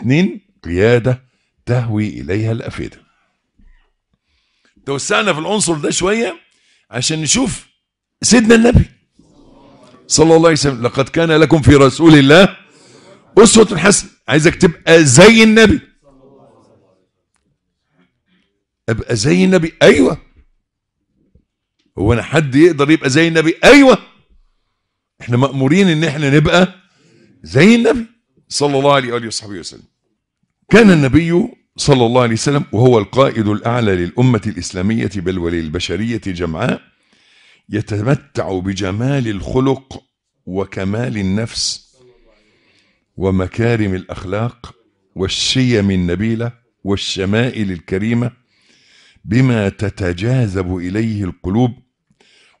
اتنين قيادة تهوي إليها الأفئدة توسعنا في العنصر ده شوية عشان نشوف سيدنا النبي صلى الله عليه وسلم لقد كان لكم في رسول الله أسوة حسنة عايزك تبقى زي النبي أبقى زي النبي أيوه هو أنا حد يقدر يبقى زي النبي أيوه احنا مأمورين إن احنا نبقى زي النبي صلى الله عليه وآله وصحبه وسلم كان النبي صلى الله عليه وسلم وهو القائد الأعلى للأمة الإسلامية بل وللبشرية جمعاء يتمتع بجمال الخلق وكمال النفس ومكارم الأخلاق والشيم النبيلة والشمائل الكريمة بما تتجاذب إليه القلوب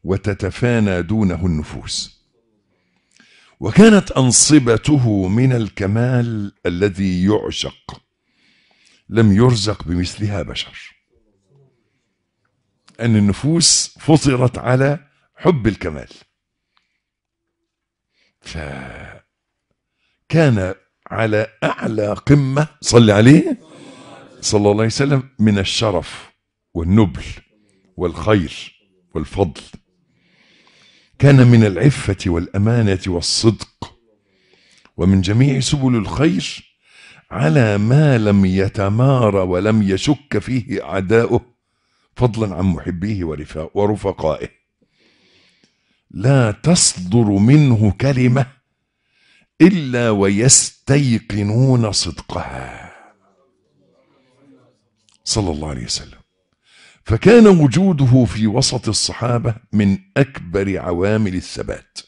وتتفانى دونه النفوس وكانت أنصبته من الكمال الذي يعشق لم يرزق بمثلها بشر أن النفوس فطرت على حب الكمال فكان على أعلى قمة صلى عليه صلى الله عليه وسلم من الشرف والنبل والخير والفضل كان من العفة والأمانة والصدق ومن جميع سبل الخير على ما لم يتمارى ولم يشك فيه أعداؤه فضلا عن محبيه ورفقائه لا تصدر منه كلمة إلا ويستيقنون صدقها صلى الله عليه وسلم فكان وجوده في وسط الصحابة من أكبر عوامل الثبات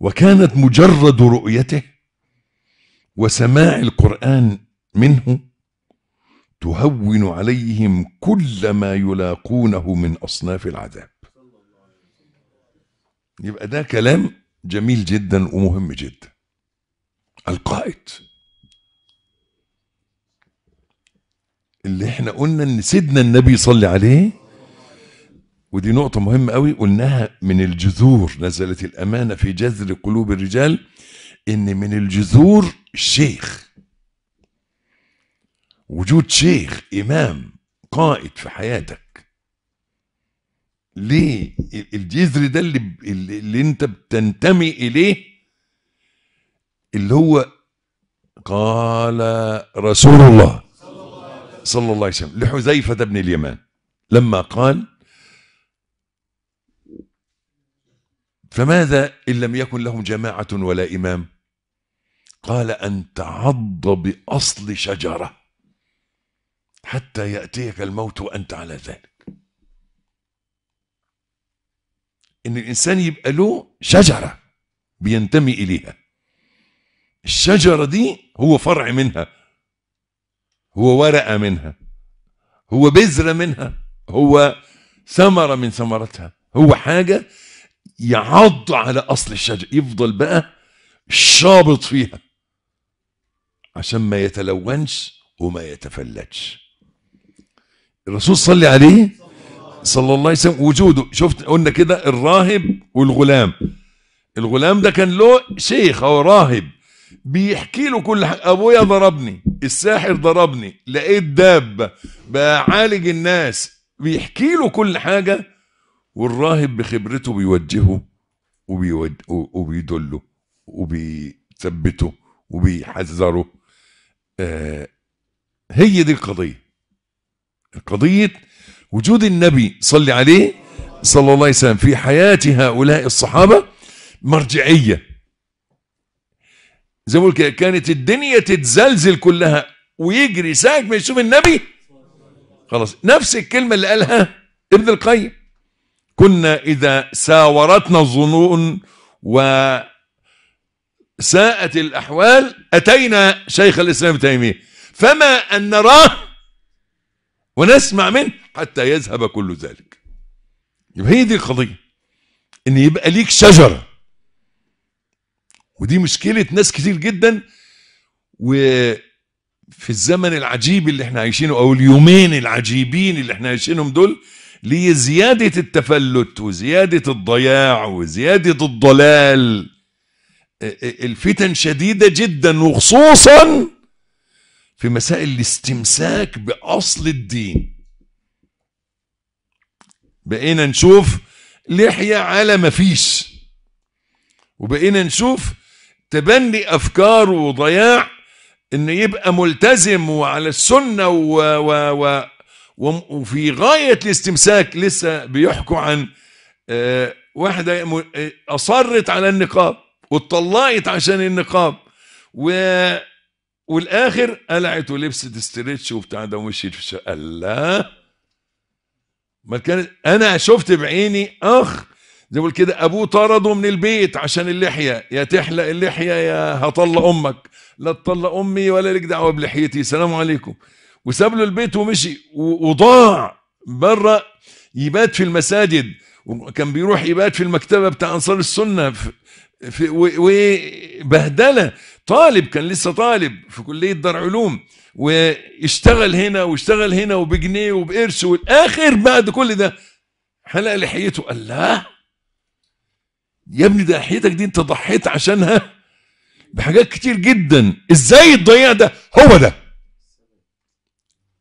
وكانت مجرد رؤيته وسماع القرآن منه تهون عليهم كل ما يلاقونه من أصناف العذاب يبقى ده كلام جميل جدا ومهم جدا القائد اللي احنا قلنا ان سيدنا النبي يصلي عليه ودي نقطة مهمة قوي قلناها من الجذور نزلت الأمانة في جذر قلوب الرجال إن من الجذور الشيخ وجود شيخ إمام قائد في حياتك ليه الجذر ده اللي, اللي انت بتنتمي إليه اللي هو قال رسول الله صلى الله عليه وسلم لحذيفة بن اليمان لما قال فماذا إن لم يكن لهم جماعة ولا إمام قال أن تعض بأصل شجرة حتى يأتيك الموت وأنت على ذلك إن الإنسان يبقى له شجرة بينتمي إليها الشجرة دي هو فرع منها هو ورقة منها هو بذرة منها هو ثمرة من ثمرتها هو حاجة يعض على أصل الشجر يفضل بقى شابط فيها عشان ما يتلونش وما يتفلتش الرسول صلى عليه صلى الله عليه وسلم وجوده شفت قلنا كده الراهب والغلام الغلام ده كان له شيخ او راهب بيحكي له كل حاجه ابويا ضربني الساحر ضربني لقيت دابه بعالج الناس بيحكي له كل حاجه والراهب بخبرته بيوجهه وبيود... وبيدله وبيثبته وبيحذره آه هي دي القضيه قضيه وجود النبي صلي عليه صلى الله عليه وسلم في حياه هؤلاء الصحابه مرجعيه زي ما كانت الدنيا تتزلزل كلها ويجري ساعة ما يشوف النبي خلاص نفس الكلمة اللي قالها ابن القيم كنا إذا ساورتنا الظنون وساءت الأحوال أتينا شيخ الإسلام تيمية فما أن نراه ونسمع منه حتى يذهب كل ذلك يبقى هي دي القضية إن يبقى ليك شجرة ودي مشكلة ناس كتير جدا وفي الزمن العجيب اللي احنا عايشينه او اليومين العجيبين اللي احنا عايشينهم دول لزياده التفلت وزيادة الضياع وزيادة الضلال الفتن شديدة جدا وخصوصا في مسائل الاستمساك بأصل الدين بقينا نشوف لحية على مفيش وبقينا نشوف تبني افكار وضياع ان يبقى ملتزم وعلى السنه و و و وفي غايه الاستمساك لسه بيحكوا عن آه، واحده آه، اصرت على النقاب واتطلقت عشان النقاب و والاخر قلعت ولبست استريتش وبتاع ده ومشيت في الشارع الله ما كانت انا شفت بعيني اخ زي بقول كده ابوه طرده من البيت عشان اللحيه يا تحلق اللحيه يا هطلق امك لا تطلق امي ولا لك دعوه بلحيتي سلام عليكم وساب له البيت ومشي وضاع بره يبات في المساجد وكان بيروح يبات في المكتبه بتاع انصار السنه في وبهدله طالب كان لسه طالب في كليه دار علوم واشتغل هنا واشتغل هنا وبجنيه وبقرش والاخر بعد كل ده حلق لحيته الله يا ابني ده حياتك دي انت ضحيت عشانها بحاجات كتير جدا ازاي الضياع ده هو ده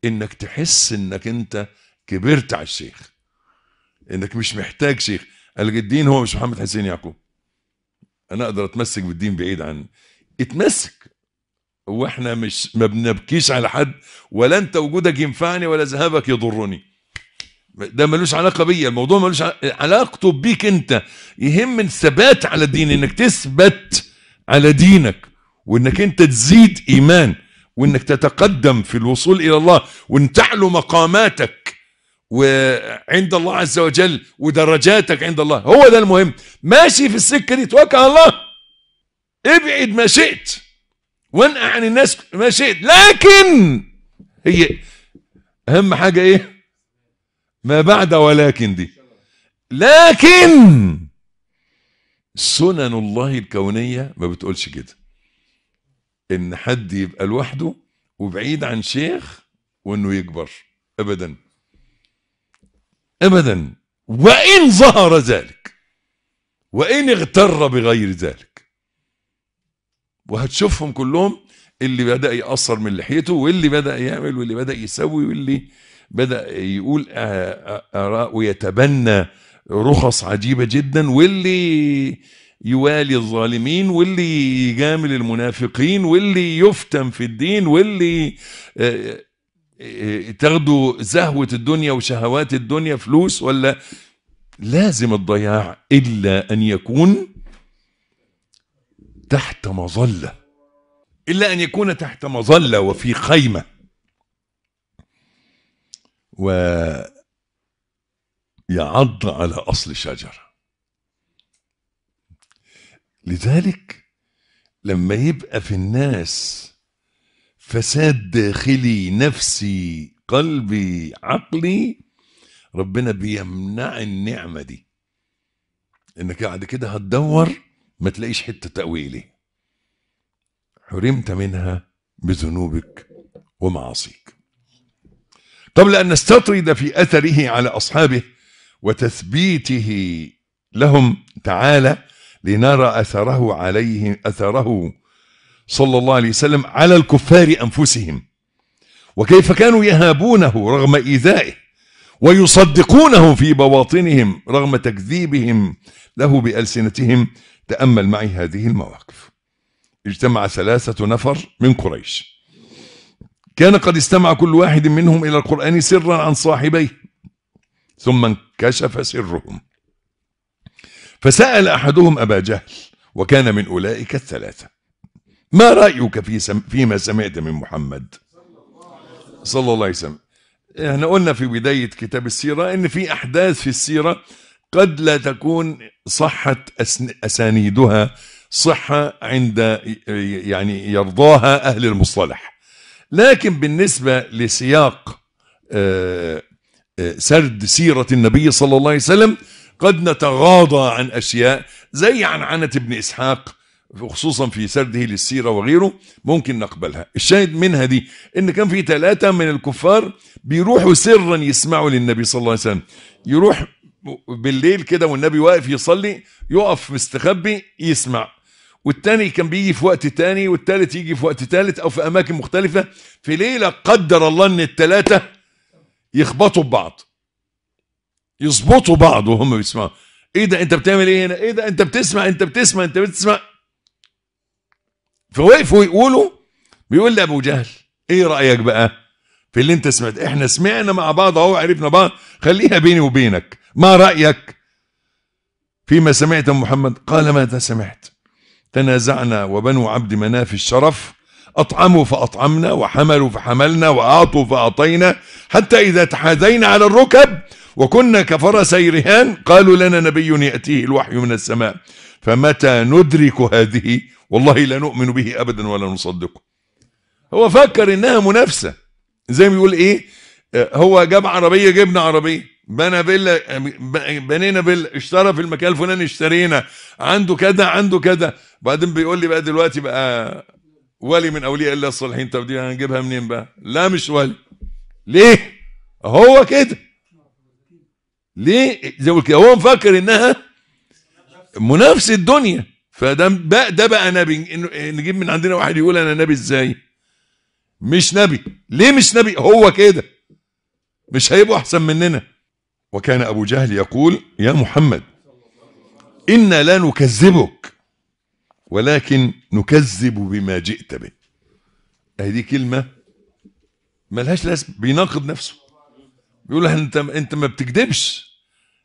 انك تحس انك انت كبرت على الشيخ انك مش محتاج شيخ قال لك الدين هو مش محمد حسين يعقوب انا اقدر اتمسك بالدين بعيد عن اتمسك واحنا مش ما بنبكيش على حد ولا انت وجودك ينفعني ولا ذهابك يضرني ده ملوش علاقة بيا الموضوع ملوش علاقته بيك انت يهم الثبات على الدين انك تثبت على دينك وانك انت تزيد ايمان وانك تتقدم في الوصول الى الله وان تعلو مقاماتك وعند الله عز وجل ودرجاتك عند الله هو ده المهم ماشي في السكة دي توكل على الله ابعد ما شئت وانقع عن الناس ما شئت لكن هي اهم حاجة ايه ما بعد ولكن دي لكن سنن الله الكونية ما بتقولش كده ان حد يبقى لوحده وبعيد عن شيخ وانه يكبر ابدا ابدا وان ظهر ذلك وان اغتر بغير ذلك وهتشوفهم كلهم اللي بدا يأثر من لحيته واللي بدا يعمل واللي بدا يسوي واللي بدأ يقول آه، آه، آراء ويتبنى رخص عجيبة جدا واللي يوالي الظالمين واللي يجامل المنافقين واللي يفتن في الدين واللي آه، تاخدوا زهوة الدنيا وشهوات الدنيا فلوس ولا لازم الضياع إلا أن يكون تحت مظلة إلا أن يكون تحت مظلة وفي خيمة ويعض على أصل الشجره لذلك لما يبقى في الناس فساد داخلي نفسي قلبي عقلي ربنا بيمنع النعمة دي انك بعد كده هتدور ما تلاقيش حتة تأويلي حرمت منها بذنوبك ومعاصيك قبل أن نستطرد في أثره على أصحابه وتثبيته لهم تعالى لنرى أثره عليهم أثره صلى الله عليه وسلم على الكفار أنفسهم وكيف كانوا يهابونه رغم إيذائه ويصدقونه في بواطنهم رغم تكذيبهم له بألسنتهم تأمل معي هذه المواقف اجتمع ثلاثة نفر من قريش كان قد استمع كل واحد منهم إلى القرآن سرا عن صاحبيه ثم انكشف سرهم فسأل أحدهم أبا جهل وكان من أولئك الثلاثة ما رأيك في سم فيما سمعت من محمد صلى الله عليه وسلم احنا قلنا في بداية كتاب السيرة ان في احداث في السيرة قد لا تكون صحة اسانيدها صحة عند يعني يرضاها اهل المصطلح لكن بالنسبة لسياق آه، آه، سرد سيرة النبي صلى الله عليه وسلم قد نتغاضى عن أشياء زي عن عنة ابن إسحاق خصوصا في سرده للسيرة وغيره ممكن نقبلها الشاهد منها دي ان كان في ثلاثة من الكفار بيروحوا سرا يسمعوا للنبي صلى الله عليه وسلم يروح بالليل كده والنبي واقف يصلي يقف مستخبي يسمع والتاني كان بيجي في وقت تاني والتالت يجي في وقت تالت او في اماكن مختلفه في ليله قدر الله ان الثلاثه يخبطوا ببعض يظبطوا بعض وهم بيسمعوا ايه ده انت بتعمل ايه هنا ايه ده انت بتسمع انت بتسمع انت بتسمع فوقفوا يقولوا بيقول لابو جهل ايه رايك بقى في اللي انت سمعت احنا سمعنا مع بعض اهو عرفنا بعض خليها بيني وبينك ما رايك فيما سمعت محمد قال ماذا سمعت تنازعنا وبنو عبد مناف الشرف أطعموا فأطعمنا وحملوا فحملنا وأعطوا فأعطينا حتى إذا تحاذينا على الركب وكنا كفرسي رهان قالوا لنا نبي يأتيه الوحي من السماء فمتى ندرك هذه والله لا نؤمن به أبدا ولا نصدقه هو فكر إنها منافسة زي ما بيقول إيه هو جاب عربية جبنا عربية بنى فيلا بنينا فيلا اشترى في المكان الفلاني اشترينا عنده كذا عنده كذا بعدين بيقول لي بقى دلوقتي بقى ولي من اولياء الله الصالحين طب دي هنجيبها منين بقى لا مش ولي ليه هو كده ليه زي كده هو مفكر انها منافس الدنيا فده بقى ده بقى نبي نجيب من عندنا واحد يقول انا نبي ازاي مش نبي ليه مش نبي هو كده مش هيبقوا احسن مننا وكان أبو جهل يقول يا محمد إنا لا نكذبك ولكن نكذب بما جئت به هذه كلمة ملهاش لازم بيناقض نفسه بيقول انت انت ما بتكذبش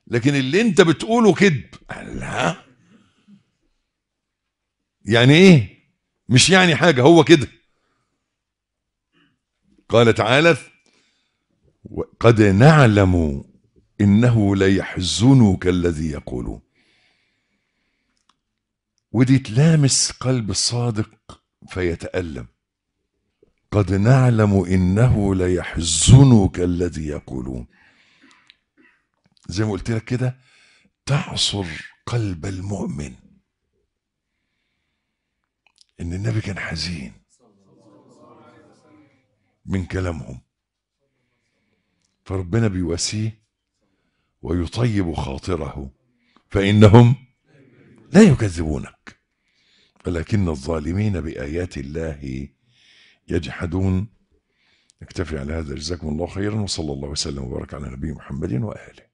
لكن اللي انت بتقوله كذب لا يعني ايه مش يعني حاجه هو كده قال تعالى قد نعلم إنه ليحزنك الذي يقولون ودي تلامس قلب الصادق فيتألم قد نعلم إنه ليحزنك الذي يقولون زي ما قلت لك كده تعصر قلب المؤمن ان النبي كان حزين من كلامهم فربنا بيواسيه ويطيب خاطره فإنهم لا يكذبونك ولكن الظالمين بآيات الله يجحدون نكتفي على هذا جزاكم الله خيرا وصلى الله وسلم وبارك على نبي محمد وآله